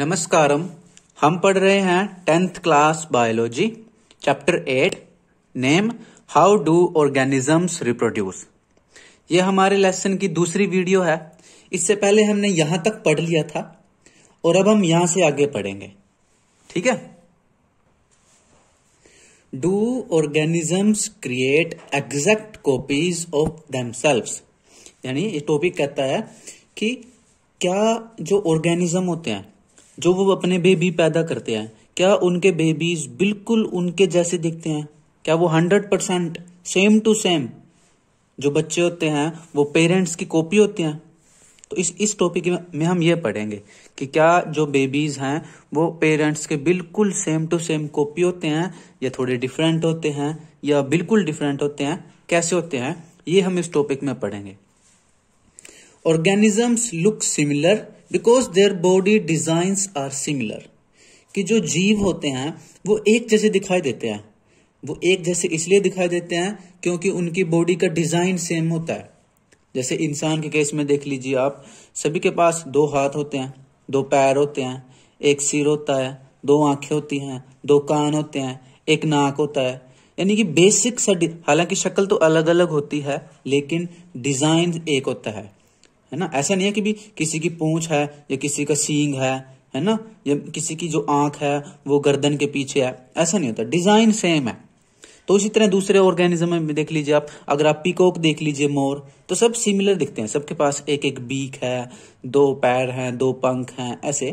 नमस्कारम हम पढ़ रहे हैं tenth class biology chapter eight name how do organisms reproduce ये हमारे लेसन की दूसरी वीडियो है इससे पहले हमने यहां तक पढ़ लिया था और अब हम यहां से आगे पढ़ेंगे ठीक है do organisms create exact copies of self यानी ये टॉपिक कहता है कि क्या जो ऑर्गेनिज्म होते हैं जो वो अपने बेबी पैदा करते हैं क्या उनके बेबीज बिल्कुल उनके जैसे दिखते हैं क्या वो hundred percent same to same जो बच्चे होते हैं वो पेरेंट्स की कॉपी होते हैं तो इस इस टॉपिक में हम ये पढ़ेंगे कि क्या जो बेबीज हैं वो पेरेंट्स के बिल्कुल सेम टू सेम कॉपी होते हैं या थोड़े डिफरेंट होते हैं या बिल्कुल डिफरेंट होते हैं कैसे होते हैं ये हम इस टॉपिक में पढ़ेंगे organisms look similar because their body designs are similar कि जो जीव होते हैं वो एक जैसे दिखाई देते हैं वो एक जैसे इसलिए दिखाई देते हैं क्योंकि उनकी बॉडी का डिजाइन सेम होता है जैसे इंसान के केस में देख लीजिए आप सभी के पास दो हाथ होते हैं दो पैर होते हैं एक सिर होता है दो आंखें होती हैं दो कान होते हैं एक नाक होता है यानी कि बेसिक सा हालांकि शक्ल तो अलग अलग होती है लेकिन डिजाइन एक होता है है ना ऐसा नहीं है कि भी किसी की पूंछ है या किसी का सींग है है ना या किसी की जो आंख है वो गर्दन के पीछे है ऐसा नहीं होता डिजाइन सेम है तो इसी तरह दूसरे ऑर्गेनिज्म में देख लीजिए आप अगर आप पीकॉक देख लीजिए मोर तो सब सिमिलर दिखते हैं सबके पास एक एक बीक है दो पैर हैं दो पंख हैं ऐसे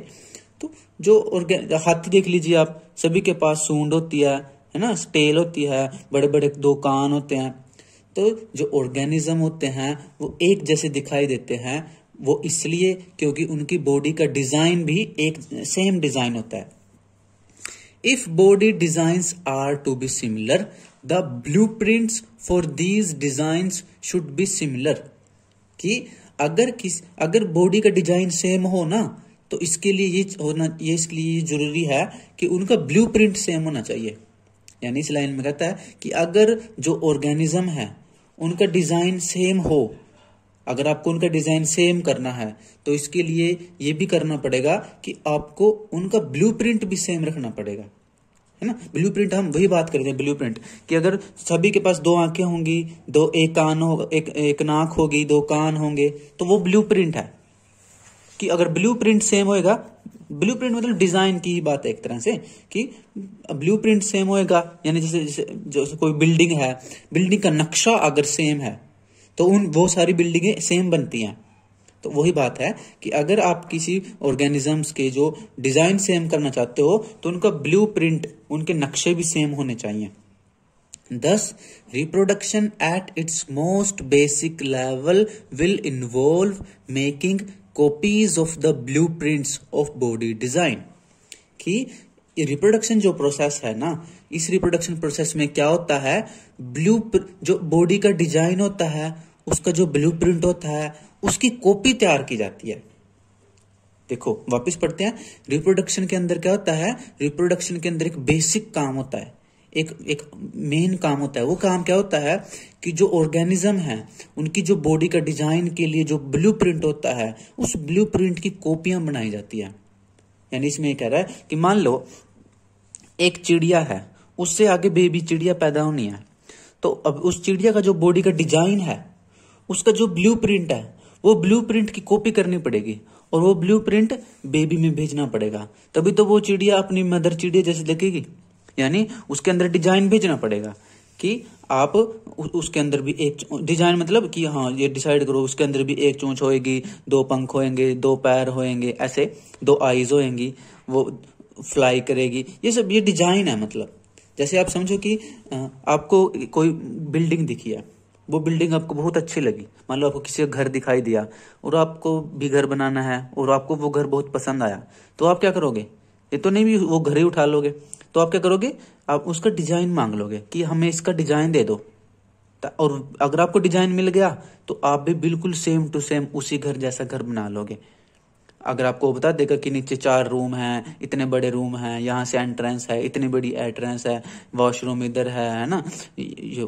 तो जो ऑर्गेन हाथी देख लीजिए आप सभी के पास सूंड होती है है ना स्टेल होती है बड़े बड़े दो कान होते हैं तो जो ऑर्गेनिज्म होते हैं वो एक जैसे दिखाई देते हैं वो इसलिए क्योंकि उनकी बॉडी का डिजाइन भी एक सेम डिजाइन होता है if body design are to be similar the blueprints for these design should be similar कि अगर किस अगर बॉडी का डिजाइन सेम हो ना तो इसके लिए ये होना ये इसके लिए जरूरी है कि उनका ब्लू प्रिंट सेम होना चाहिए यानी इस लाइन में कहता है कि अगर जो ऑर्गेनिज्म है उनका डिज़ाइन सेम हो अगर आपको उनका डिज़ाइन सेम करना है तो इसके लिए ये भी करना पड़ेगा कि आपको उनका ब्लूप्रिंट भी सेम रखना पड़ेगा है ना प्रिंट हम वही बात करते हैं प्रिंट कि अगर सभी के पास दो आंखें होंगी दो एक कान हो एक एक नाक होगी दो कान होंगे तो वो प्रिंट है कि अगर प्रिंट सेम होएगा प्रिंट मतलब डिजाइन की ही बात है एक तरह से कि प्रिंट सेम होएगा यानी जैसे जैसे जो कोई बिल्डिंग है बिल्डिंग का नक्शा अगर सेम है तो उन वो सारी बिल्डिंगें सेम बनती हैं तो वही बात है कि अगर आप किसी ऑर्गेनिजम्स के जो डिजाइन सेम करना चाहते हो तो उनका ब्लू प्रिंट उनके नक्शे भी सेम होने चाहिए thus reproduction at its most basic level will involve making copies of the blueprints of body design कि रिप्रोडक्शन जो प्रोसेस है ना इस रिप्रोडक्शन प्रोसेस में क्या होता है ब्लू जो बॉडी का डिजाइन होता है उसका जो ब्लू प्रिंट होता है उसकी कॉपी तैयार की जाती है देखो वापस पढ़ते हैं रिप्रोडक्शन के अंदर क्या होता है रिप्रोडक्शन के अंदर एक बेसिक काम होता है एक एक मेन काम होता है वो काम क्या होता है कि जो ऑर्गेनिज्म है उनकी जो बॉडी का डिजाइन के लिए जो प्रिंट होता है उस प्रिंट की कॉपियां बनाई जाती है यानी इसमें कह रहा है कि मान लो एक चिड़िया है उससे आगे बेबी चिड़िया पैदा होनी है तो अब उस चिड़िया का जो बॉडी का डिजाइन है उसका जो प्रिंट है वो प्रिंट की कॉपी करनी पड़ेगी और वो प्रिंट बेबी में भेजना पड़ेगा तभी तो वो चिड़िया अपनी मदर चिड़िया जैसे देखेगी यानी उसके अंदर डिजाइन भेजना पड़ेगा कि आप उसके अंदर भी एक डिजाइन मतलब कि हाँ ये डिसाइड करो उसके अंदर भी एक चोंच होएगी दो पंख होएंगे दो पैर होएंगे ऐसे दो आईज होएंगी वो फ्लाई करेगी ये सब ये डिजाइन है मतलब जैसे आप समझो कि आपको कोई बिल्डिंग दिखी है वो बिल्डिंग आपको बहुत अच्छी लगी मान लो आपको किसी का घर दिखाई दिया और आपको भी घर बनाना है और आपको वो घर बहुत पसंद आया तो आप क्या करोगे ये तो नहीं भी वो घर ही उठा लोगे तो आप क्या करोगे आप उसका डिजाइन मांग लोगे कि हमें इसका डिजाइन दे दो और अगर आपको डिजाइन मिल गया तो आप भी बिल्कुल सेम टू सेम उसी घर जैसा घर बना लोगे अगर आपको बता देगा कि नीचे चार रूम है इतने बड़े रूम है यहाँ से एंट्रेंस है इतनी बड़ी एंट्रेंस है वॉशरूम इधर है है ना ये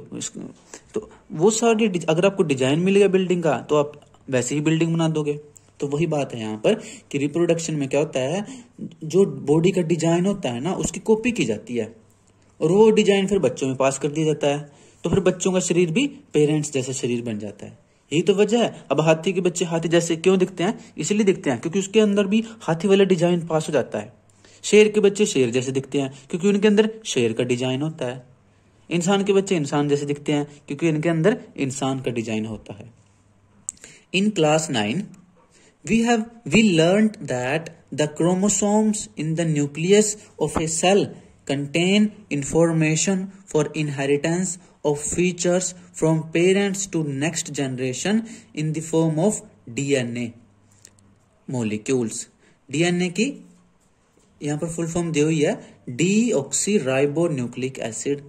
तो वो सारी अगर आपको डिजाइन मिल गया बिल्डिंग का तो आप वैसे ही बिल्डिंग बना दोगे तो वही बात है यहाँ पर कि रिप्रोडक्शन में क्या होता है जो बॉडी का डिजाइन होता है ना उसकी कॉपी की जाती है और वो डिजाइन फिर बच्चों में पास कर दिया जाता है तो फिर बच्चों का शरीर भी पेरेंट्स जैसा शरीर बन जाता है यही तो वजह है अब हाथी के बच्चे हाथी जैसे क्यों दिखते हैं इसलिए दिखते हैं क्योंकि उसके अंदर भी हाथी वाला डिजाइन पास हो जाता है शेर के बच्चे शेर जैसे दिखते हैं क्योंकि उनके अंदर शेर का डिजाइन होता है इंसान के बच्चे इंसान जैसे दिखते हैं क्योंकि इनके अंदर इंसान का डिजाइन होता है in class nine we have we learned that the chromosomes in the nucleus of a cell contain information for inheritance of features from parents to next generation in the form of DNA molecules. DNA ki yahan par full form di hui hai deoxyribonucleic acid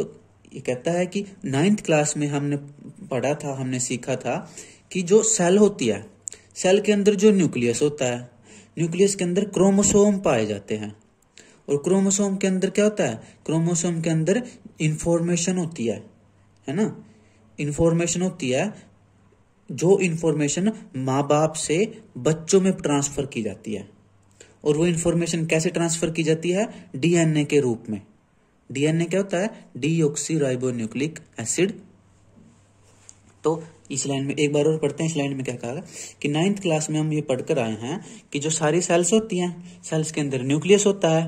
to ye kehta hai ki 9th class mein humne padha tha humne sikha tha ki jo cell hoti hai cell के अंदर जो nucleus होता है nucleus के अंदर chromosome पाए जाते हैं और क्रोमोसोम के अंदर क्या होता है क्रोमोसोम के अंदर इंफॉर्मेशन होती है है ना इंफॉर्मेशन होती है जो इंफॉर्मेशन माँ बाप से बच्चों में ट्रांसफर की जाती है और वो इंफॉर्मेशन कैसे ट्रांसफर की जाती है डीएनए के रूप में डीएनए क्या होता है डी न्यूक्लिक एसिड तो इस लाइन में एक बार और पढ़ते हैं इस लाइन में क्या कहा कि नाइन्थ क्लास में हम ये पढ़कर आए हैं कि जो सारी सेल्स होती हैं सेल्स के अंदर न्यूक्लियस होता है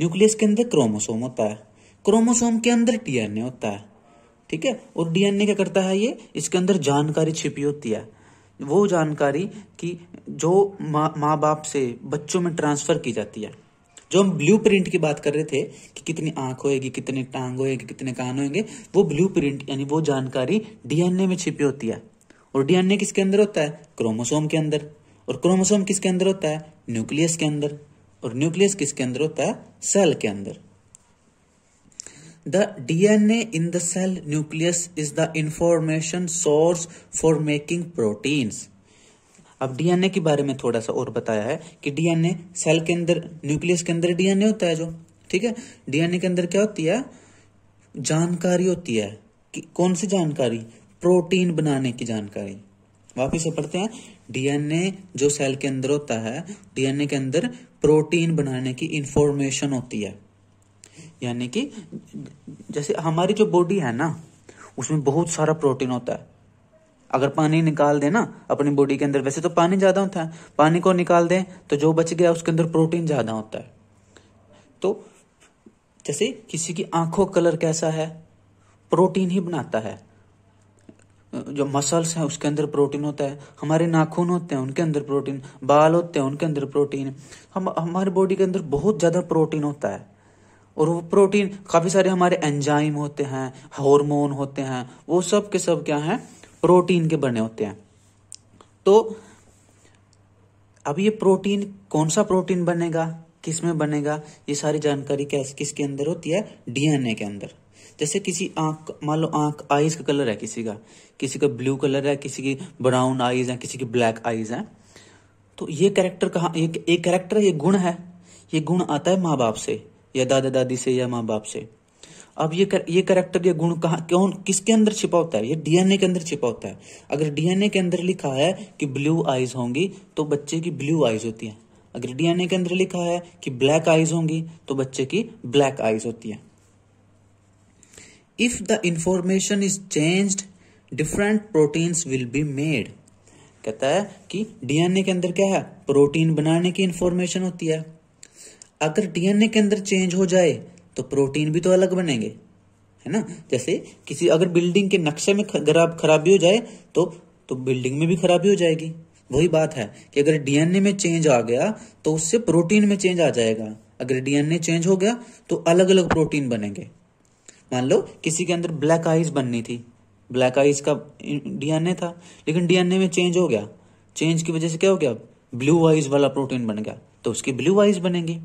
न्यूक्लियस के अंदर क्रोमोसोम होता है क्रोमोसोम के अंदर डीएनए होता है ठीक है और डीएनए क्या करता है ये इसके अंदर जानकारी छिपी होती है वो जानकारी की जो माँ माँ बाप से बच्चों में ट्रांसफर की जाती है जो हम ब्लू प्रिंट की बात कर रहे थे कि कितनी आंख होएगी कितने टांग होएगी कितने कान होएंगे वो ब्लू प्रिंट यानी वो जानकारी डीएनए में छिपी होती है और डीएनए किसके अंदर होता है क्रोमोसोम के अंदर और क्रोमोसोम किसके अंदर होता है न्यूक्लियस के अंदर और न्यूक्लियस किसके अंदर होता है सेल के अंदर the DNA in the cell nucleus is the information source for making proteins अब डीएनए के बारे में थोड़ा सा और बताया है कि डीएनए सेल के अंदर न्यूक्लियस के अंदर डीएनए होता है जो ठीक है डीएनए के अंदर क्या होती है जानकारी होती है कि कौन सी जानकारी प्रोटीन बनाने की जानकारी वापिस से पढ़ते हैं डीएनए जो सेल के अंदर होता है डीएनए के अंदर प्रोटीन बनाने की इंफॉर्मेशन होती है यानी कि जैसे हमारी जो बॉडी है ना उसमें बहुत सारा प्रोटीन होता है अगर पानी निकाल दें ना अपनी बॉडी के अंदर वैसे तो पानी ज़्यादा होता है पानी को निकाल दें तो जो बच गया उसके अंदर प्रोटीन ज़्यादा होता है तो जैसे किसी की आंखों कलर कैसा है प्रोटीन ही बनाता है जो मसल्स हैं उसके अंदर प्रोटीन होता है हमारे नाखून होते हैं उनके अंदर प्रोटीन बाल होते हैं उनके अंदर प्रोटीन हम हमारे बॉडी के अंदर बहुत ज़्यादा प्रोटीन होता है और वो प्रोटीन काफ़ी सारे हमारे एंजाइम होते हैं हार्मोन होते हैं वो सब के सब क्या है प्रोटीन के बने होते हैं तो अब ये प्रोटीन कौन सा प्रोटीन बनेगा किस में बनेगा ये सारी जानकारी कैसे किसके अंदर होती है डीएनए के अंदर जैसे किसी आंख मान लो आंख आईज का कलर है किसी का किसी का ब्लू कलर है किसी की ब्राउन आईज है किसी की ब्लैक आईज है तो ये कैरेक्टर कहा एक, एक कैरेक्टर ये गुण है ये गुण आता है माँ बाप से या दादा दादी से या माँ बाप से अब ये कर, ये करेक्टर या गुण कहा क्यों किसके अंदर छिपा होता है ये डीएनए के अंदर छिपा होता है अगर डीएनए के अंदर लिखा है कि ब्लू आईज होंगी तो बच्चे की ब्लू आईज होती है अगर डीएनए के अंदर लिखा है कि ब्लैक आईज होंगी तो बच्चे की ब्लैक आईज होती है if the information is change different proteins will be made कहता है कि डीएनए के अंदर क्या है प्रोटीन बनाने की इंफॉर्मेशन होती है अगर डीएनए के अंदर चेंज हो जाए तो प्रोटीन भी तो अलग बनेंगे है ना जैसे किसी अगर बिल्डिंग के नक्शे में खराबी हो जाए तो तो बिल्डिंग में भी खराबी हो जाएगी वही बात है कि अगर डीएनए में चेंज आ गया तो उससे प्रोटीन में चेंज आ जाएगा अगर डीएनए चेंज हो गया तो अलग अलग प्रोटीन बनेंगे मान लो किसी के अंदर ब्लैक आइज बननी थी ब्लैक आइज का डीएनए था लेकिन डीएनए में चेंज हो गया चेंज की वजह से क्या हो गया ब्लू आइज वाला प्रोटीन बन गया तो उसकी ब्लू आइज बनेंगी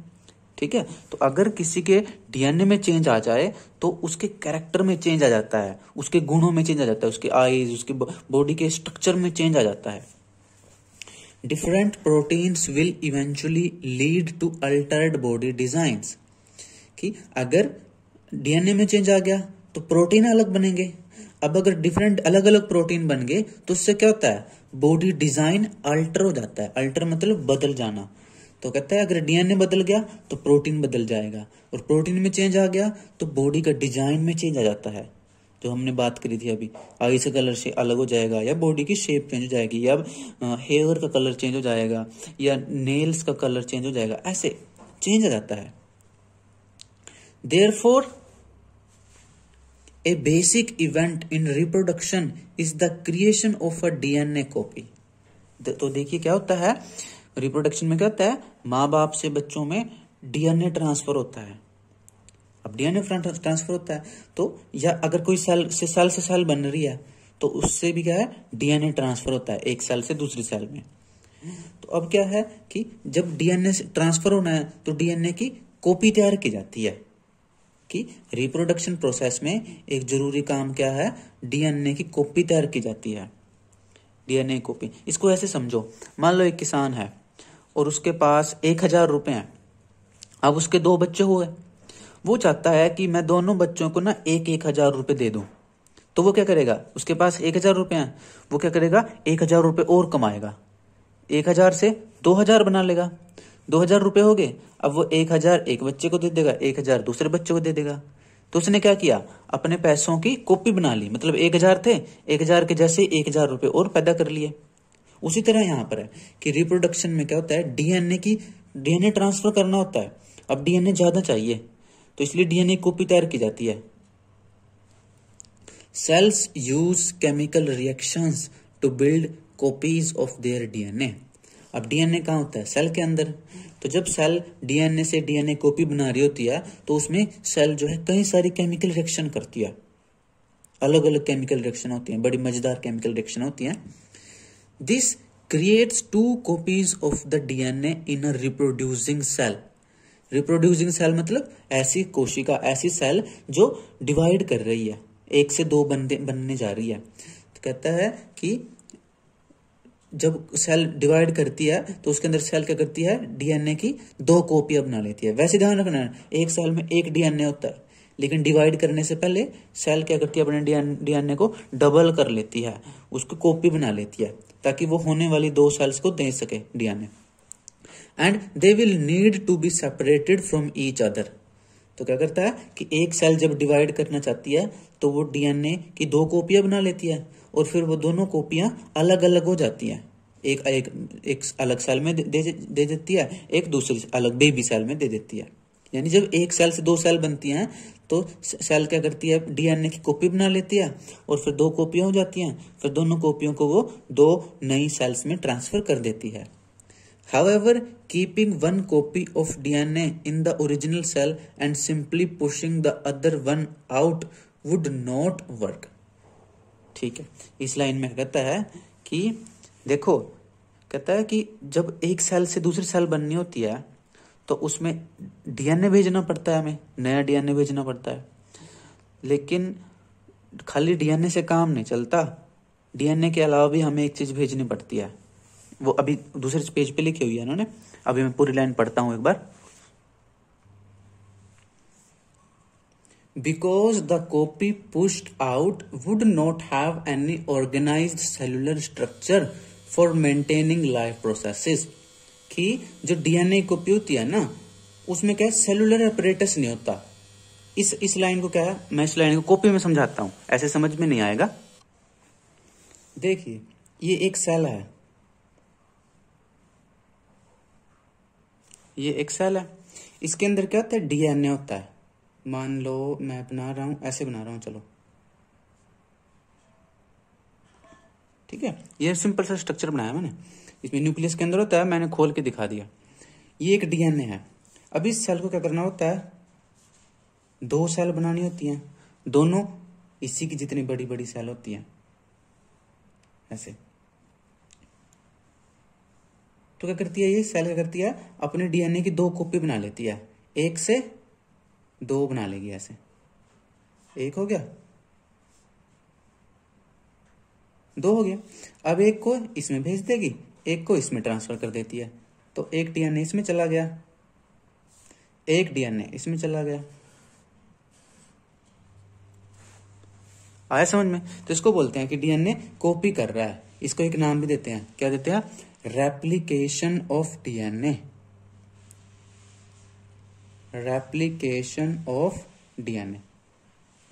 ठीक है तो अगर किसी के डीएनए में चेंज आ जाए तो उसके कैरेक्टर में चेंज आ जाता है उसके गुणों में चेंज आ जाता है उसके आईज उसके बॉडी के स्ट्रक्चर में चेंज आ जाता है different proteins will eventually lead to altered body design कि अगर डीएनए में चेंज आ गया तो प्रोटीन अलग बनेंगे अब अगर डिफरेंट अलग अलग प्रोटीन बन गए तो उससे क्या होता है बॉडी डिजाइन अल्टर हो जाता है अल्टर मतलब बदल जाना तो कहता है अगर डीएनए बदल गया तो प्रोटीन बदल जाएगा और प्रोटीन में चेंज आ गया तो बॉडी का डिजाइन में चेंज आ जाता है जो हमने बात करी थी अभी आई से कलर से अलग हो जाएगा या बॉडी की शेप चेंज हो जाएगी या हेयर का कलर चेंज हो जाएगा या नेल्स का कलर चेंज हो जाएगा ऐसे चेंज आ जाता है therefore a basic event in reproduction is the creation of a DNA copy तो देखिए क्या होता है रिप्रोडक्शन में क्या होता है माँ बाप से बच्चों में डीएनए ट्रांसफर होता है अब डीएनए ट्रांसफर होता है तो या अगर कोई सेल से सेल से सेल बन रही है तो उससे भी क्या है डीएनए ट्रांसफर होता है एक सेल से दूसरी सेल में तो अब क्या है कि जब डीएनए ट्रांसफर होना है तो डीएनए की कॉपी तैयार की जाती है कि रिप्रोडक्शन प्रोसेस में एक जरूरी काम क्या है डीएनए की कॉपी तैयार की जाती है डीएनए कॉपी इसको ऐसे समझो मान लो एक किसान है और उसके पास एक हजार रुपये हैं अब उसके दो बच्चे हुए वो चाहता है कि मैं दोनों बच्चों को ना एक एक हजार रुपये दे दूं तो वो क्या करेगा उसके पास एक हजार रुपये हैं वो क्या करेगा एक हजार रुपये और कमाएगा एक हजार से दो हजार बना लेगा दो हजार रुपये हो गए अब वो एक हजार एक बच्चे को दे देगा एक हजार दूसरे बच्चे को दे देगा तो उसने क्या किया अपने पैसों की कॉपी बना ली मतलब एक हजार थे एक हजार के जैसे एक हजार रुपये और पैदा कर लिए उसी तरह यहां पर है कि रिप्रोडक्शन में क्या होता है डीएनए की डीएनए ट्रांसफर करना होता है अब डीएनए ज्यादा चाहिए तो इसलिए डीएनए कॉपी तैयार की जाती है cells use chemical reactions to build copies of their DNA अब डीएनए कहा होता है सेल के अंदर तो जब सेल डीएनए से डीएनए कॉपी बना रही होती है तो उसमें सेल जो है कई सारी केमिकल रिएक्शन करती है अलग अलग केमिकल रिएक्शन होती हैं बड़ी मजेदार केमिकल रिएक्शन होती हैं This creates two copies of the DNA in a reproducing cell. Reproducing cell मतलब ऐसी कोशिका ऐसी सेल जो डिवाइड कर रही है एक से दो बनने बनने जा रही है तो कहता है कि जब सेल डिवाइड करती है तो उसके अंदर सेल क्या करती है डीएनए की दो कॉपियां बना लेती है वैसे ध्यान रखना है एक सेल में एक डीएनए होता है लेकिन डिवाइड करने से पहले सेल क्या करती है अपने डीएनए को डबल कर लेती है उसको कॉपी बना लेती है ताकि वो होने वाली दो सेल्स को दे सके DNA and they will need to be separated from each other तो क्या करता है कि एक सेल जब डिवाइड करना चाहती है तो वो डीएनए की दो कॉपियां बना लेती है और फिर वो दोनों कॉपियां अलग अलग हो जाती हैं एक एक एक अलग सेल में दे, दे, दे देती है एक दूसरी अलग बेबी सेल में दे देती है यानी जब एक सेल से दो सेल बनती हैं तो सेल क्या करती है डीएनए की कॉपी बना लेती है और फिर दो कॉपियां हो जाती हैं फिर दोनों कॉपियों को वो दो नई सेल्स में ट्रांसफर कर देती है However, keeping one copy of DNA in the original cell and simply pushing the other one out would not work ठीक है इस लाइन में कहता है कि देखो कहता है कि जब एक सेल से दूसरी सेल बननी होती है तो उसमें डीएनए भेजना पड़ता है हमें नया डीएनए भेजना पड़ता है लेकिन खाली डीएनए से काम नहीं चलता डीएनए के अलावा भी हमें एक चीज़ भेजनी पड़ती है वो अभी दूसरे पेज पे लिखी हुई है उन्होंने अभी मैं पूरी लाइन पढ़ता हूं एक बार because the copy pushed out would not have any organise cellular structure for maintaining life processes कि जो डीएनए कॉपी होती है ना उसमें क्या है सेलुलर अपरेटस नहीं होता इस इस लाइन को क्या है मैं इस लाइन को कॉपी में समझाता हूं ऐसे समझ में नहीं आएगा देखिए ये एक सेल है ये एक सेल है इसके अंदर क्या होता है डीएनए होता है मान लो मैं बना रहा हूं ऐसे बना रहा हूं चलो ठीक है ये सिंपल सा स्ट्रक्चर बनाया मैंने इसमें न्यूक्लियस के अंदर होता है मैंने खोल के दिखा दिया ये एक डीएनए है अभी इस सेल को क्या करना होता है दो सेल बनानी होती हैं दोनों इसी की जितनी बड़ी बड़ी सेल होती हैं ऐसे तो क्या करती है ये सेल क्या करती है अपने डीएनए की दो कॉपी बना लेती है एक से दो बना लेगी ऐसे एक हो गया दो हो गया अब एक को इसमें भेज देगी एक को इसमें ट्रांसफर कर देती है तो एक डीएनए इसमें चला गया एक डीएनए इसमें चला गया आया समझ में तो इसको बोलते हैं कि डीएनए कॉपी कर रहा है इसको एक नाम भी देते हैं क्या देते हैं replication of DNA replication of DNA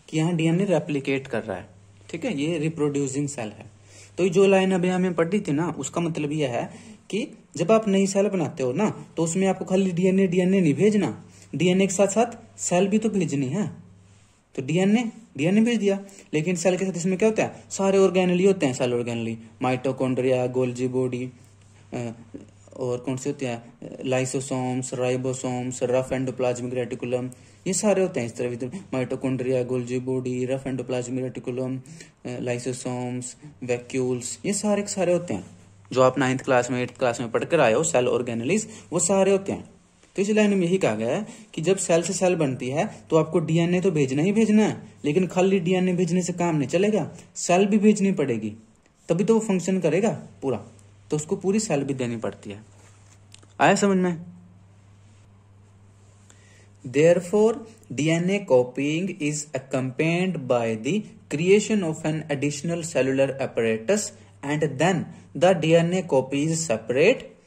कि यहां डीएनए रेप्लीकेट कर रहा है ठीक है ये रिप्रोड्यूसिंग सेल है तो जो लाइन अभी हमें पढ़ी थी ना उसका मतलब यह है कि जब आप नई सेल बनाते हो ना तो उसमें आपको खाली डीएनए डीएनए नहीं भेजना डीएनए के साथ साथ सेल भी तो भेजनी है तो डीएनए डीएनए भेज दिया लेकिन सेल के साथ इसमें क्या होता है सारे ऑर्गेनली होते हैं cell organelle mitochondria Golgi body और कौन से होते हैं lysosomes ribosomes rough endoplasmic reticulum ये सारे होते हैं इस तरह इधर mitochondria Golgi body rough endoplasmic reticulum lysosomes vacuoles ये सारे के सारे होते हैं जो आप नाइन्थ क्लास में एट्थ क्लास में पढ़कर आए हो सेल ऑर्गेनलिस वो सारे होते हैं तो इस लाइन में यही कहा गया है कि जब सेल से सेल बनती है तो आपको डीएनए तो भेजना ही भेजना है लेकिन खाली डीएनए भेजने से काम नहीं चलेगा सेल भी भेजनी पड़ेगी तभी तो वो फंक्शन करेगा पूरा तो उसको पूरी सेल भी देनी पड़ती है आया समझ में Therefore, DNA copying is accompanied by the creation of an additional cellular apparatus and then the DNA copy is separate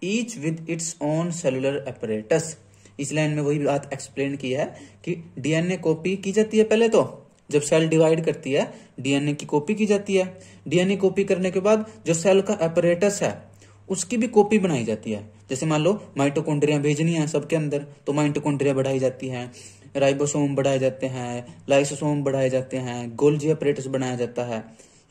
each with its own cellular apparatus. इस लाइन में वही बात एक्सप्लेन की है कि डीएनए कॉपी की जाती है पहले तो जब सेल डिवाइड करती है डीएनए की कॉपी की जाती है डीएनए कॉपी करने के बाद जो सेल का एपरेटस है उसकी भी कॉपी बनाई जाती है जैसे मान लो माइटोकोन्ड्रिया भेजनी है सबके अंदर तो माइटोकोन्ड्रिया बढ़ाई जाती है राइबोसोम बढ़ाए जाते हैं लाइसोसोम बढ़ाए जाते हैं गोल्जी अपरेटस बनाया जाता है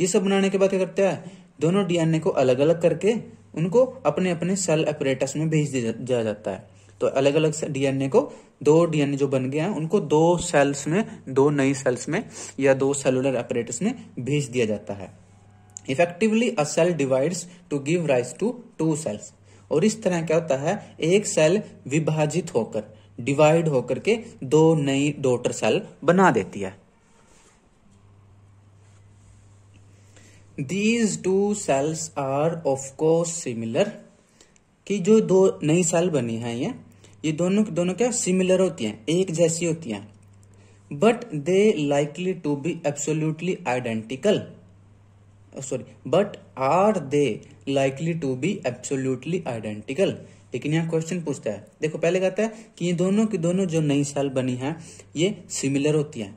ये सब बनाने के बाद क्या करते हैं दोनों डीएनए को अलग अलग करके उनको अपने अपने सेल अपरेटस में भेज दिया जाता है तो अलग अलग डीएनए को दो डीएनए जो बन गए हैं उनको दो सेल्स में दो नई सेल्स में या दो सेलुलर अपरेटस में भेज दिया जाता है effectively a cell divides to give rise to two cells और इस तरह क्या होता है एक सेल विभाजित होकर डिवाइड होकर के दो नई डॉटर सेल बना देती है these two cells are of course similar कि जो दो नई सेल बनी है ये ये दोनों दोनों क्या सिमिलर होती हैं एक जैसी होती हैं but they likely to be absolutely identical sorry but are they likely to be absolutely identical लेकिन यहाँ क्वेश्चन पूछता है देखो पहले कहता है कि ये दोनों की दोनों जो नई साल बनी है ये सिमिलर होती है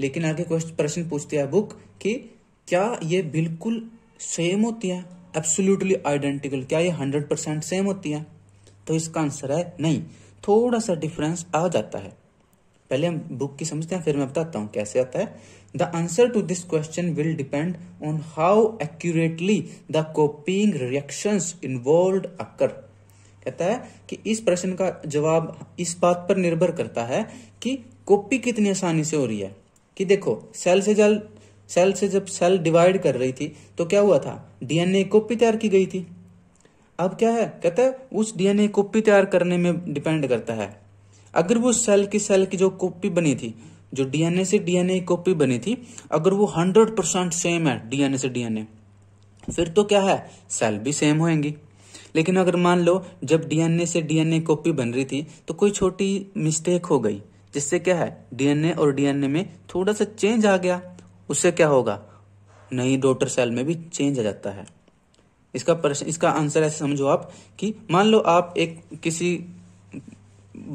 लेकिन आगे क्वेश्चन प्रश्न पूछते हैं बुक कि क्या ये बिल्कुल सेम होती है एब्सोल्यूटली आइडेंटिकल क्या ये हंड्रेड परसेंट सेम होती है तो इसका आंसर है नहीं थोड़ा सा डिफरेंस आ जाता है पहले हम बुक की समझते हैं फिर मैं बताता हूँ कैसे आता है the answer to this question will depend on how accurately the copying reaction involve occur कहता है कि इस प्रश्न का जवाब इस बात पर निर्भर करता है कि कॉपी कितनी आसानी से हो रही है कि देखो सेल से जल सेल से जब सेल डिवाइड कर रही थी तो क्या हुआ था डीएनए कॉपी तैयार की गई थी अब क्या है कहता है उस डीएनए कॉपी तैयार करने में डिपेंड करता है अगर वो सेल की सेल की जो कॉपी बनी थी जो डीएनए से डीएनए कॉपी बनी थी अगर वो हंड्रेड परसेंट सेम है डीएनए से डीएनए फिर तो क्या है सेल भी सेम होएंगी लेकिन अगर मान लो जब डीएनए से डीएनए कॉपी बन रही थी तो कोई छोटी मिस्टेक हो गई जिससे क्या है डीएनए और डीएनए में थोड़ा सा चेंज आ गया उससे क्या होगा नई डॉटर सेल में भी चेंज आ जाता है इसका प्रश्न इसका आंसर ऐसे समझो आप कि मान लो आप एक किसी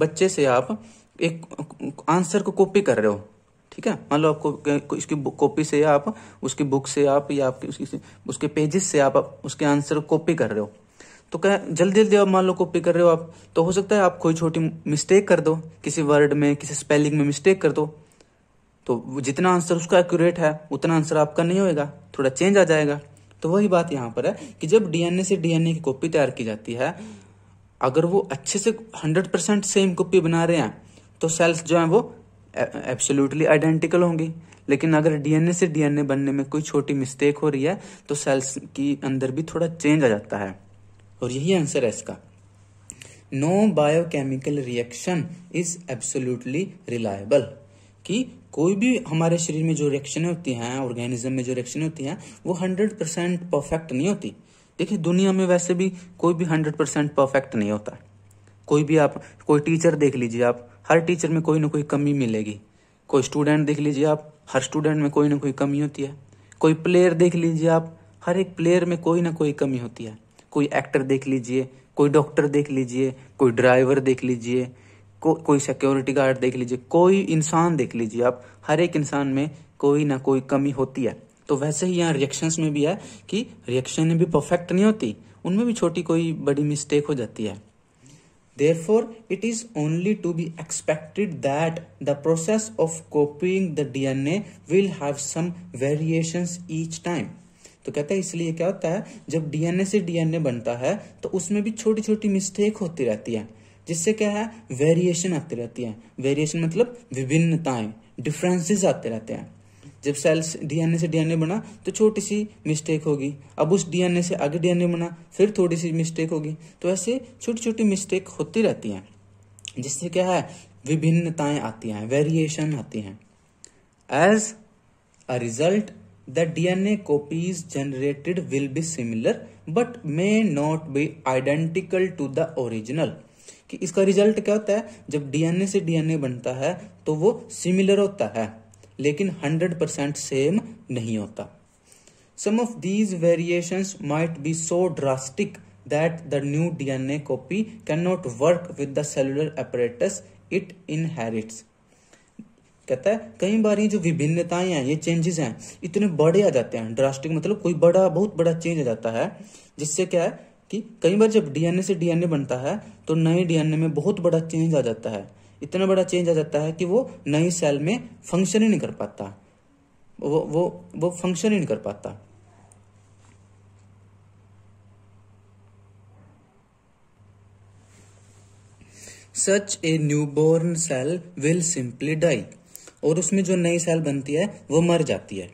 बच्चे से आप एक आंसर को कॉपी कर रहे हो ठीक है मान लो आपको इसकी कॉपी से आप उसकी बुक से आप या आपके उसकी उसके पेजेस से आप, उसके आंसर को कॉपी कर रहे हो तो क्या जल्दी जल्दी आप मान लो कॉपी कर रहे हो आप तो हो सकता है आप कोई छोटी मिस्टेक कर दो किसी वर्ड में किसी स्पेलिंग में मिस्टेक कर दो तो जितना आंसर उसका एक्यूरेट है उतना आंसर आपका नहीं होएगा थोड़ा चेंज आ जाएगा तो वही बात यहाँ पर है कि जब डीएनए से डीएनए की कॉपी तैयार की जाती है अगर वो अच्छे से हंड्रेड परसेंट सेम कॉपी बना रहे हैं तो सेल्स जो हैं वो एब्सोल्युटली आइडेंटिकल होंगे लेकिन अगर डीएनए से डीएनए बनने में कोई छोटी मिस्टेक हो रही है तो सेल्स की अंदर भी थोड़ा चेंज आ जाता है और यही आंसर है इसका no biochemical reaction is absolutely reliable कि कोई भी हमारे शरीर में जो रिएक्शन होती हैं ऑर्गेनिज्म में जो रिएक्शन होती हैं वो हंड्रेड परसेंट परफेक्ट नहीं होती देखिए दुनिया में वैसे भी कोई भी हंड्रेड परसेंट परफेक्ट नहीं होता कोई भी आप कोई टीचर देख लीजिए आप हर टीचर में कोई ना कोई कमी मिलेगी कोई स्टूडेंट देख लीजिए आप हर स्टूडेंट में कोई ना कोई कमी होती है कोई प्लेयर देख लीजिए आप हर एक प्लेयर में कोई ना कोई कमी होती है कोई एक्टर देख लीजिए कोई डॉक्टर देख लीजिए कोई ड्राइवर देख लीजिए को, कोई सिक्योरिटी गार्ड देख लीजिए कोई इंसान देख लीजिए आप हर एक इंसान में कोई ना कोई कमी होती है तो वैसे ही यहाँ रिएक्शंस में भी है कि रिएक्शन भी परफेक्ट नहीं होती उनमें भी छोटी कोई बड़ी मिस्टेक हो जाती है therefore it is only to be expected that the process of copying the dna will have some variations each time तो कहते हैं इसलिए क्या होता है जब डीएनए से डीएनए बनता है तो उसमें भी छोटी छोटी मिस्टेक होती रहती है जिससे क्या है वेरिएशन आती रहती है वेरिएशन मतलब विभिन्नताएं डिफरेंसेस आते रहते हैं जब सेल्स डीएनए से डीएनए बना तो छोटी सी मिस्टेक होगी अब उस डीएनए से आगे डीएनए बना फिर थोड़ी सी मिस्टेक होगी तो ऐसे छोटी छोटी मिस्टेक होती रहती हैं जिससे क्या है विभिन्नताएं आती हैं वेरिएशन आती हैं as a result the DNA copies generated will be similar but may not be identical to the original कि इसका रिजल्ट क्या होता है जब डीएनए से डीएनए बनता है तो वो सिमिलर होता है लेकिन हंड्रेड परसेंट सेम नहीं होता some of these variation might be so drastic that the new copy can not work with the cellular apparatus it inherits कहता है कई बार ये जो विभिन्नताएं हैं ये चेंजेस हैं इतने बड़े आ जाते हैं ड्रास्टिक मतलब कोई बड़ा बहुत बड़ा चेंज आ जाता है जिससे क्या है कि कई बार जब डीएनए से डीएनए बनता है तो नए डीएनए में बहुत बड़ा चेंज आ जाता है इतना बड़ा चेंज आ जाता है कि वो नई सेल में फंक्शन ही नहीं कर पाता वो वो वो फंक्शन ही नहीं कर पाता such a born cell will simply die और उसमें जो नई सेल बनती है वो मर जाती है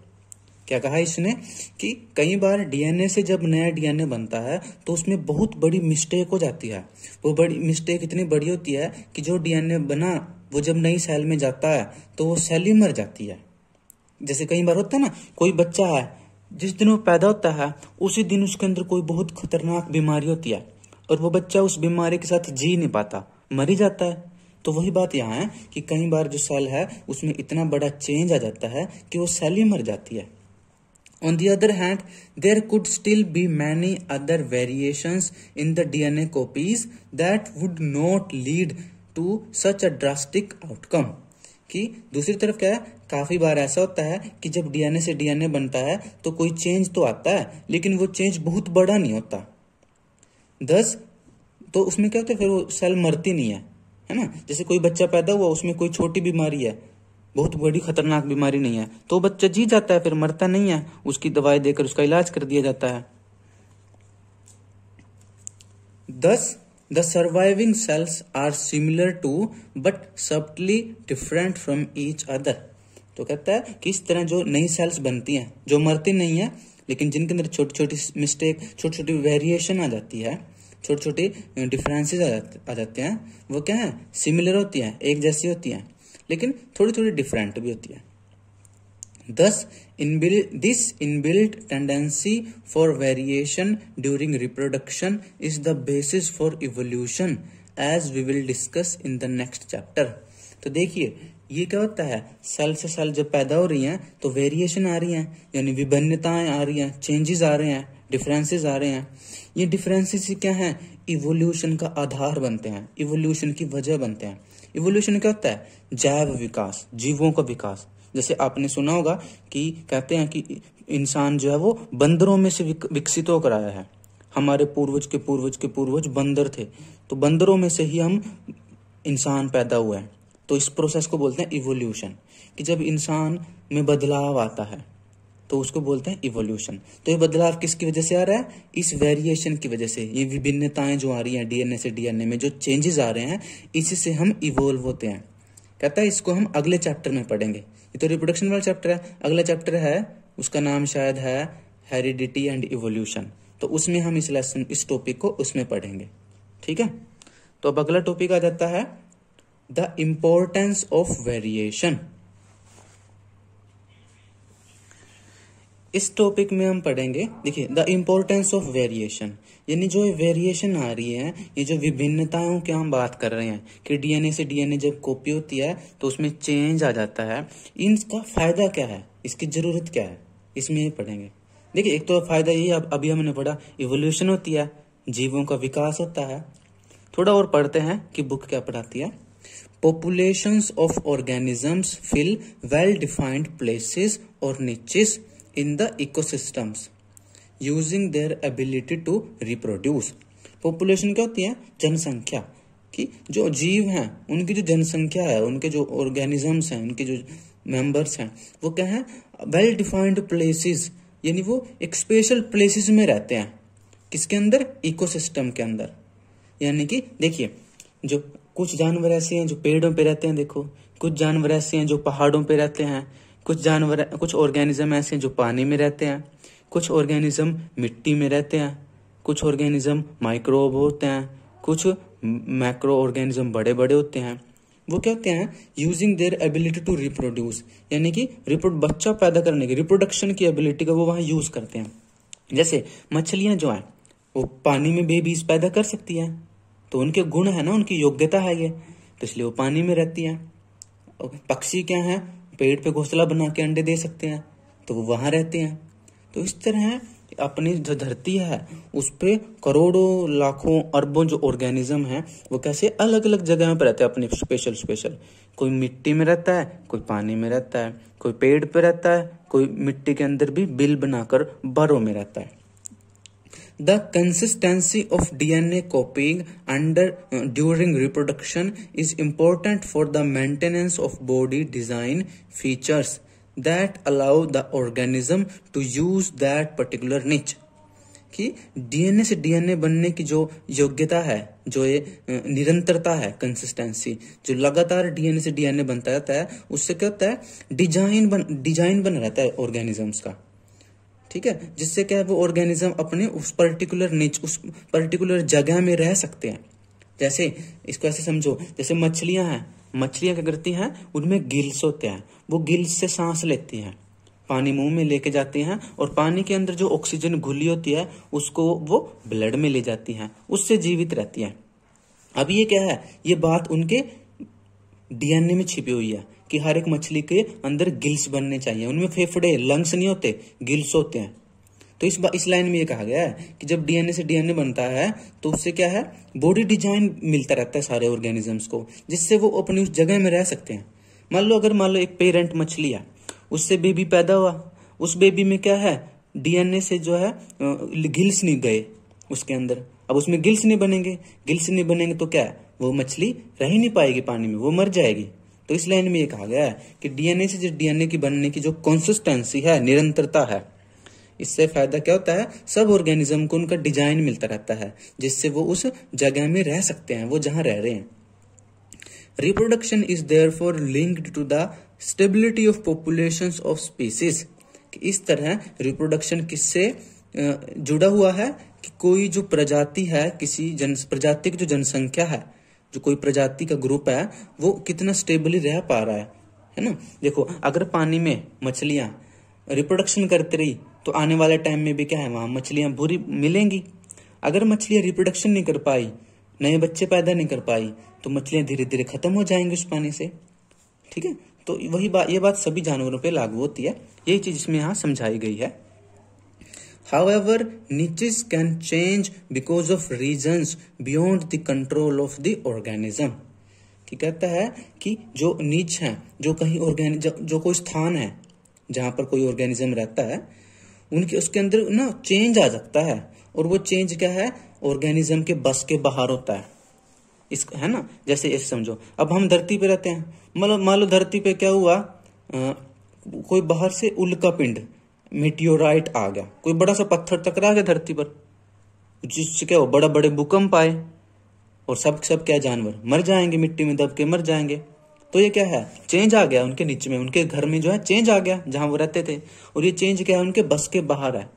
क्या कहा इसने कि कई बार डीएनए से जब नया डीएनए बनता है तो उसमें बहुत बड़ी मिस्टेक हो जाती है वो बड़ी मिस्टेक इतनी बड़ी होती है कि जो डीएनए बना वो जब नई सेल में जाता है तो वो सेल ही मर जाती है जैसे कई बार होता है ना कोई बच्चा है जिस दिन वो पैदा होता है उसी दिन उसके अंदर कोई बहुत खतरनाक बीमारी होती है और वो बच्चा उस बीमारी के साथ जी नहीं पाता मर ही जाता है तो वही बात यहाँ है कि कई बार जो सेल है उसमें इतना बड़ा चेंज आ जाता है कि वो सेल ही मर जाती है On the other hand, there could still be many other variations in the DNA copies that would not lead to such a drastic outcome. कि दूसरी तरफ क्या है काफ़ी बार ऐसा होता है कि जब डीएनए से डीएनए बनता है तो कोई चेंज तो आता है लेकिन वो चेंज बहुत बड़ा नहीं होता दस तो उसमें क्या होता है फिर वो सेल मरती नहीं है है ना जैसे कोई बच्चा पैदा हुआ उसमें कोई छोटी बीमारी है बहुत बड़ी खतरनाक बीमारी नहीं है तो बच्चा जी जाता है फिर मरता नहीं है उसकी दवाई देकर उसका इलाज कर दिया जाता है thus the surviving cells are similar to but subtly different from each other तो कहता है कि इस तरह जो नई सेल्स बनती हैं जो मरती नहीं है लेकिन जिनके अंदर छोटी छोटी मिस्टेक छोटी छोटी वेरिएशन आ जाती है छोटी छोटी डिफरेंसेस आ जाते हैं वो क्या है सिमिलर होती है एक जैसी होती है लेकिन थोड़ी थोड़ी डिफरेंट भी होती है thus inbuilt this inbuilt tendency for variation during reproduction is the basis for evolution as we will discuss in the next chapter तो देखिए ये क्या होता है सेल से सेल जब पैदा हो रही हैं तो वेरिएशन आ रही हैं यानी विभिन्नताएं आ रही हैं चेंजेस आ रहे हैं डिफरेंसेस आ रहे हैं ये डिफरेंसेस क्या हैं इवोल्यूशन का आधार बनते हैं इवोल्यूशन की वजह बनते हैं इवोल्यूशन क्या होता है जैव विकास जीवों का विकास जैसे आपने सुना होगा कि कहते हैं कि इंसान जो है वो बंदरों में से विकसित होकर आया है हमारे पूर्वज के पूर्वज के पूर्वज बंदर थे तो बंदरों में से ही हम इंसान पैदा हुआ है तो इस प्रोसेस को बोलते हैं इवोल्यूशन कि जब इंसान में बदलाव आता है तो उसको बोलते हैं इवोल्यूशन तो ये बदलाव किसकी वजह से आ रहा है इस वेरिएशन की वजह से ये विभिन्नताएं जो आ रही हैं डीएनए से डीएनए में जो चेंजेस आ रहे हैं इससे हम इवोल्व होते हैं कहता है इसको हम अगले चैप्टर में पढ़ेंगे ये तो रिप्रोडक्शन वाला चैप्टर है अगला चैप्टर है उसका नाम शायद है हेरिडिटी एंड इवोल्यूशन तो उसमें हम इस लेसन इस टॉपिक को उसमें पढ़ेंगे ठीक है तो अब अगला टॉपिक आ जाता है द इम्पोर्टेंस ऑफ वेरिएशन इस टॉपिक में हम पढ़ेंगे देखिए द इम्पोर्टेंस ऑफ वेरिएशन यानी जो वेरिएशन आ रही है ये जो विभिन्नताओं की हम बात कर रहे हैं कि डीएनए से डीएनए जब कॉपी होती है तो उसमें चेंज आ जाता है इनका फायदा क्या है इसकी जरूरत क्या है इसमें ये पढ़ेंगे देखिए एक तो फायदा ये अब अभी हमने पढ़ा इवोल्यूशन होती है जीवों का विकास होता है थोड़ा और पढ़ते हैं कि बुक क्या पढ़ाती है populations of organisms fill well defined places or niches in the ecosystems using their ability to reproduce population क्या होती है जनसंख्या कि जो जीव हैं उनकी जो जनसंख्या है उनके जो ऑर्गेनिजम्स हैं उनके जो मेंबर्स हैं वो क्या हैं वेल डिफाइंड प्लेसेस यानी वो एक स्पेशल प्लेसेस में रहते हैं किसके अंदर इकोसिस्टम के अंदर यानी कि देखिए जो कुछ जानवर ऐसे हैं जो पेड़ों पे रहते हैं देखो कुछ जानवर ऐसे हैं जो पहाड़ों पे रहते हैं कुछ जानवर कुछ ऑर्गेनिज्म ऐसे हैं जो पानी में रहते हैं कुछ ऑर्गेनिज्म मिट्टी में रहते हैं कुछ ऑर्गेनिज्म माइक्रोब होते हैं कुछ मैक्रो ऑर्गेनिज्म बड़े बड़े होते हैं वो क्या होते हैं using their ability to reproduce यानी कि रिप्रोड बच्चा पैदा करने की रिप्रोडक्शन की एबिलिटी का वो वहाँ यूज करते हैं जैसे मछलियाँ जो हैं वो पानी में बेबीज पैदा कर सकती हैं तो उनके गुण है ना उनकी योग्यता है ये तो इसलिए वो पानी में रहती हैं पक्षी क्या हैं पेड़ पे घोंसला बना के अंडे दे सकते हैं तो वो वहाँ रहते हैं तो इस तरह अपनी जो धरती है उस पर करोड़ों लाखों अरबों जो ऑर्गेनिज्म है वो कैसे अलग अलग जगह पर रहते हैं अपने स्पेशल स्पेशल कोई मिट्टी में रहता है कोई पानी में रहता है कोई पेड़ पर रहता है कोई मिट्टी के अंदर भी बिल बनाकर बरों में रहता है The consistency of DNA copying under uh, during reproduction is important for the maintenance of body design features that allow the organism to use that particular niche. कि डीएनए से डीएनए बनने की जो योग्यता है जो ये निरंतरता है कंसिस्टेंसी जो लगातार डीएनए से डीएनए बनता रहता है उससे क्या होता है डिजाइन बन डिजाइन बन रहता है ऑर्गेनिजम्स का ठीक है जिससे क्या है वो ऑर्गेनिज्म अपने उस पर्टिकुलर निच उस पर्टिकुलर जगह में रह सकते हैं जैसे इसको ऐसे समझो जैसे मछलियां हैं मछलियां क्या करती हैं उनमें गिल्स होते हैं वो गिल्स से सांस लेती हैं पानी मुंह में लेके जाती हैं और पानी के अंदर जो ऑक्सीजन घुली होती है उसको वो ब्लड में ले जाती हैं उससे जीवित रहती हैं अब ये क्या है ये बात उनके डीएनए में छिपी हुई है कि हर एक मछली के अंदर गिल्स बनने चाहिए उनमें फेफड़े लंग्स नहीं होते गिल्स होते हैं तो इस इस लाइन में ये कहा गया है कि जब डीएनए से डीएनए बनता है तो उससे क्या है बॉडी डिजाइन मिलता रहता है सारे ऑर्गेनिजम्स को जिससे वो अपनी उस जगह में रह सकते हैं मान लो अगर मान लो एक पेरेंट मछली है उससे बेबी पैदा हुआ उस बेबी में क्या है डीएनए से जो है गिल्स नहीं गए उसके अंदर अब उसमें गिल्स नहीं बनेंगे गिल्स नहीं बनेंगे तो क्या वो मछली रह ही नहीं पाएगी पानी में वो मर जाएगी तो इस लाइन में ये कहा गया है कि डीएनए से जिस डीएनए की बनने की जो कंसिस्टेंसी है निरंतरता है इससे फायदा क्या होता है सब ऑर्गेनिज्म को उनका डिजाइन मिलता रहता है जिससे वो उस जगह में रह सकते हैं वो जहां रह रहे हैं reproduction is there for linked to the stability of population of species इस तरह रिप्रोडक्शन किससे जुड़ा हुआ है कि कोई जो प्रजाति है किसी जन प्रजाति की जो जनसंख्या है जो कोई प्रजाति का ग्रुप है वो कितना स्टेबली रह पा रहा है है ना देखो अगर पानी में मछलियाँ रिप्रोडक्शन करती रही तो आने वाले टाइम में भी क्या है वहां मछलियाँ बुरी मिलेंगी अगर मछलियाँ रिप्रोडक्शन नहीं कर पाई नए बच्चे पैदा नहीं कर पाई तो मछलियाँ धीरे धीरे खत्म हो जाएंगी उस पानी से ठीक है तो वही बात ये बात सभी जानवरों पर लागू होती है यही चीज़ इसमें यहाँ समझाई गई है However, niches can change because of reasons beyond the control of the organism. कि कहता है कि जो नीच है जो कहीं ऑर्गेनिज जो, जो कोई स्थान है जहां पर कोई ऑर्गेनिज्म रहता है उनके उसके अंदर ना चेंज आ सकता है और वो चेंज क्या है ऑर्गेनिज्म के बस के बाहर होता है इस है ना जैसे ऐसे समझो अब हम धरती पे रहते हैं मतलब मान लो धरती पे क्या हुआ आ, कोई बाहर से उल्का पिंड मिटियोराइट आ गया कोई बड़ा सा पत्थर टकरा गया धरती पर जिससे क्या हो बड़ा बड़े भूकंप आए और सब सब क्या जानवर मर जाएंगे मिट्टी में दब के मर जाएंगे तो ये क्या है चेंज आ गया उनके नीचे में उनके घर में जो है चेंज आ गया जहां वो रहते थे और ये चेंज क्या है उनके बस के बाहर है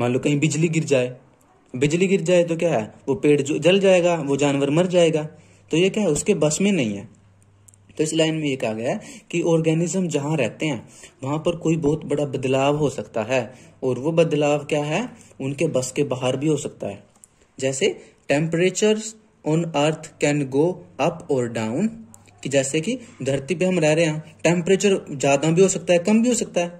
मान लो कहीं बिजली गिर जाए बिजली गिर जाए तो क्या है वो पेड़ जो जल जाएगा वो जानवर मर जाएगा तो ये क्या है उसके बस में नहीं है तो इस लाइन में ये कहा गया है कि ऑर्गेनिज्म जहाँ रहते हैं वहाँ पर कोई बहुत बड़ा बदलाव हो सकता है और वो बदलाव क्या है उनके बस के बाहर भी हो सकता है जैसे temperature on earth can go up और डाउन कि जैसे कि धरती पे हम रह रहे हैं टेम्परेचर ज़्यादा भी हो सकता है कम भी हो सकता है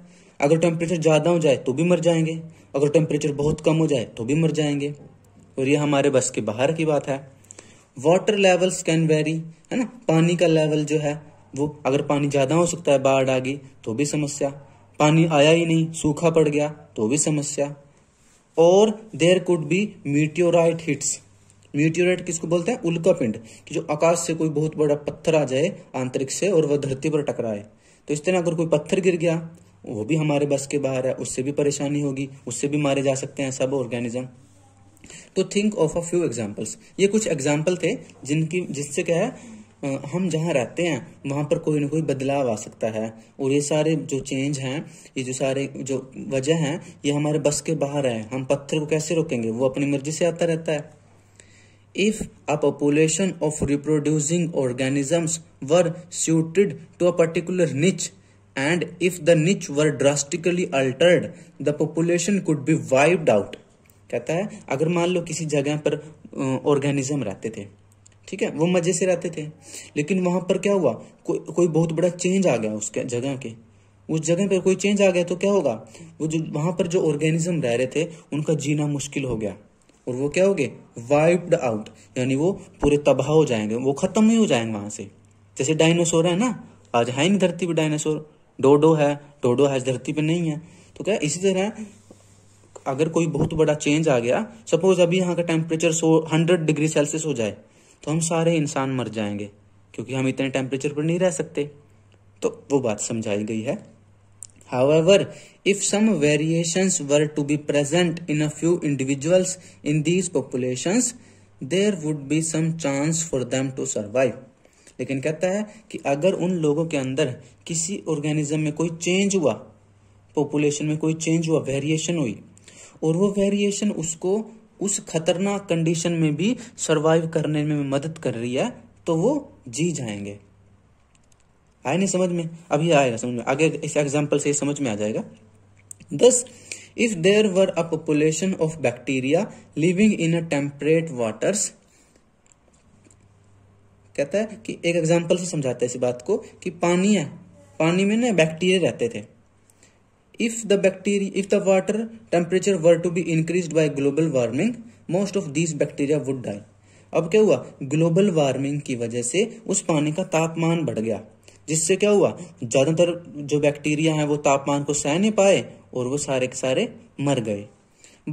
अगर टेम्परेचर ज़्यादा हो जाए तो भी मर जाएंगे अगर टेम्परेचर बहुत कम हो जाए तो भी मर जाएंगे और ये हमारे बस के बाहर की बात है वाटर लेवल्स कैन वेरी है ना पानी का लेवल जो है वो अगर पानी ज़्यादा हो सकता है बाढ़ आ गई तो भी समस्या पानी आया ही नहीं सूखा पड़ गया तो भी समस्या और there could be meteorite hits meteorite किसको बोलते हैं उल्का पिंड कि जो आकाश से कोई बहुत बड़ा पत्थर आ जाए आंतरिक से और वह धरती पर टकराए तो इस तरह अगर कोई पत्थर गिर गया वो भी हमारे बस के बाहर है उससे भी परेशानी होगी उससे भी मारे जा सकते हैं सब ऑर्गेनिज्म तो think of a few examples ये कुछ एग्जाम्पल थे जिनकी जिससे क्या है हम जहाँ रहते हैं वहां पर कोई ना कोई बदलाव आ सकता है और ये सारे जो चेंज हैं ये जो सारे जो वजह हैं ये हमारे बस के बाहर है हम पत्थर को कैसे रोकेंगे वो अपनी मर्जी से आता रहता है if a population of reproducing organisms were suited to a particular niche and if the niche were drastically altered the population could be wiped out कहता है अगर मान लो किसी जगह पर ऑर्गेनिज्म रहते थे ठीक है वो मजे से रहते थे लेकिन वहां पर क्या हुआ को, कोई बहुत बड़ा चेंज आ गया उसके जगह के उस जगह पर कोई चेंज आ गया तो क्या होगा वो जो वहां पर जो ऑर्गेनिज्म रह रहे थे उनका जीना मुश्किल हो गया और वो क्या हो गए वाइप्ड आउट यानी वो पूरे तबाह हो जाएंगे वो खत्म ही हो जाएंगे वहां से जैसे डायनासोर है ना आज है नहीं धरती पर डायनासोर डोडो है डोडो आज धरती पर नहीं है तो क्या इसी तरह अगर कोई बहुत बड़ा चेंज आ गया सपोज अभी यहाँ का टेम्परेचर सो हंड्रेड डिग्री सेल्सियस हो जाए तो हम सारे इंसान मर जाएंगे क्योंकि हम इतने टेम्परेचर पर नहीं रह सकते तो वो बात समझाई गई है However, if some variations were to be present in a few individuals in these populations, there would be some chance for them to survive. लेकिन कहता है कि अगर उन लोगों के अंदर किसी ऑर्गेनिज्म में कोई चेंज हुआ पॉपुलेशन में कोई चेंज हुआ वेरिएशन हुई और वो वेरिएशन उसको उस खतरनाक कंडीशन में भी सरवाइव करने में मदद कर रही है तो वो जी जाएंगे आए नहीं समझ में अभी आएगा समझ में आगे इस एग्जाम्पल से समझ में आ जाएगा thus if there were a population of bacteria living in a temperate waters कहता है कि एक एग्जाम्पल से समझाते हैं इस बात को कि पानी है पानी में ना बैक्टीरिया रहते थे if the bacteria if the water temperature were to be increased by global warming most of these bacteria would die अब क्या हुआ ग्लोबल वार्मिंग की वजह से उस पानी का तापमान बढ़ गया जिससे क्या हुआ ज़्यादातर जो बैक्टीरिया हैं वो तापमान को सह नहीं पाए और वो सारे के सारे मर गए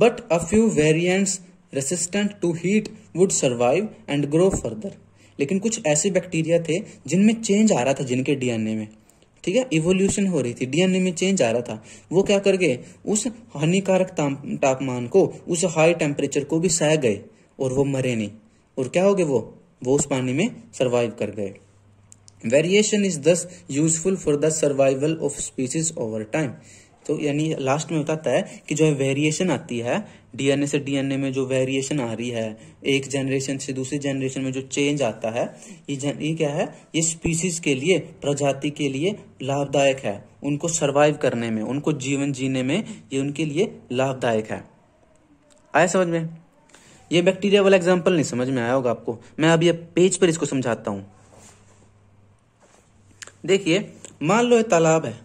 but a few variants resistant to heat would survive and grow further लेकिन कुछ ऐसे बैक्टीरिया थे जिनमें चेंज आ रहा था जिनके डीएनए में ठीक है इवोल्यूशन हो रही थी डीएनए में चेंज आ रहा था वो क्या कर गए उस हानिकारक तापमान को उस हाई टेम्परेचर को भी सह गए और वो मरे नहीं और क्या हो गए वो वो उस पानी में सर्वाइव कर गए variation is thus useful for the survival of species over time तो यानी लास्ट में बताता है कि जो है वेरिएशन आती है डीएनए से डीएनए में जो वेरिएशन आ रही है एक जनरेशन से दूसरी जनरेशन में जो चेंज आता है ये जन, ये क्या है ये स्पीसीज के लिए प्रजाति के लिए लाभदायक है उनको सरवाइव करने में उनको जीवन जीने में ये उनके लिए लाभदायक है आया समझ में ये बैक्टीरिया वाला एग्जाम्पल नहीं समझ में आया होगा आपको मैं अभी पेज पर इसको समझाता हूं देखिए मान लो ये तालाब है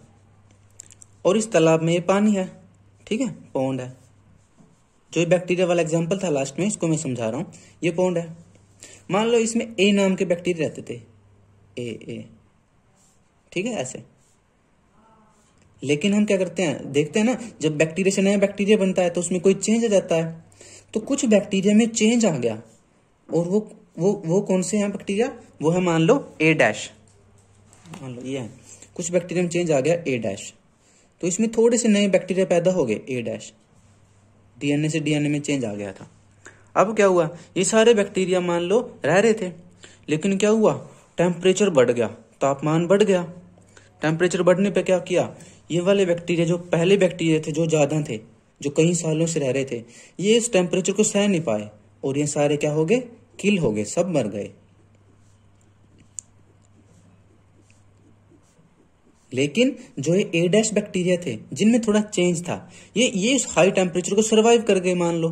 और इस तालाब में ये पानी है ठीक है पौंड है जो ये बैक्टीरिया वाला एग्जाम्पल था लास्ट में इसको मैं समझा रहा हूँ ये पौंड है मान लो इसमें ए नाम के बैक्टीरिया रहते थे ए ए ठीक है ऐसे लेकिन हम क्या करते हैं देखते हैं ना जब बैक्टीरिया से नया बैक्टीरिया बनता है तो उसमें कोई चेंज आ जाता है तो कुछ बैक्टीरिया में चेंज आ गया और वो वो वो कौन से हैं बैक्टीरिया वो है मान लो ए डैश मान लो ये है कुछ बैक्टीरिया में चेंज आ गया ए डैश तो इसमें थोड़े से नए बैक्टीरिया पैदा हो गए ए डैश डीएनए से डीएनए में चेंज आ गया था अब क्या हुआ ये सारे बैक्टीरिया मान लो रह रहे थे लेकिन क्या हुआ टेम्परेचर बढ़ गया तापमान बढ़ गया टेम्परेचर बढ़ने पर क्या किया ये वाले बैक्टीरिया जो पहले बैक्टीरिया थे जो ज़्यादा थे जो कई सालों से रह रहे थे ये इस टेम्परेचर को सह नहीं पाए और ये सारे क्या हो गए किल हो गए सब मर गए लेकिन जो ये ए डैश बैक्टीरिया थे जिनमें थोड़ा चेंज था ये ये उस हाई टेम्परेचर को सर्वाइव कर गए मान लो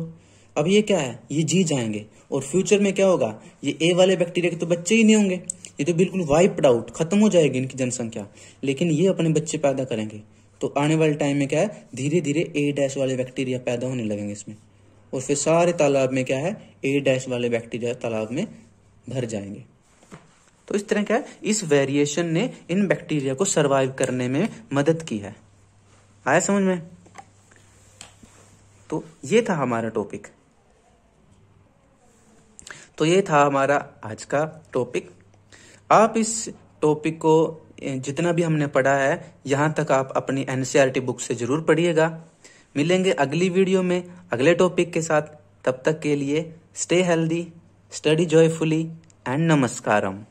अब ये क्या है ये जी जाएंगे और फ्यूचर में क्या होगा ये ए वाले बैक्टीरिया के तो बच्चे ही नहीं होंगे ये तो बिल्कुल वाइप्ड आउट खत्म हो जाएगी इनकी जनसंख्या लेकिन ये अपने बच्चे पैदा करेंगे तो आने वाले टाइम में क्या है धीरे धीरे ए डैश वाले बैक्टीरिया पैदा होने लगेंगे इसमें और फिर सारे तालाब में क्या है ए डैश वाले बैक्टीरिया तालाब में भर जाएंगे तो इस तरह का इस वेरिएशन ने इन बैक्टीरिया को सर्वाइव करने में मदद की है आया समझ में तो ये था हमारा टॉपिक तो ये था हमारा आज का टॉपिक आप इस टॉपिक को जितना भी हमने पढ़ा है यहां तक आप अपनी एनसीआरटी बुक e से जरूर पढ़िएगा मिलेंगे अगली वीडियो में अगले टॉपिक के साथ तब तक के लिए stay healthy study joyfully and नमस्कारम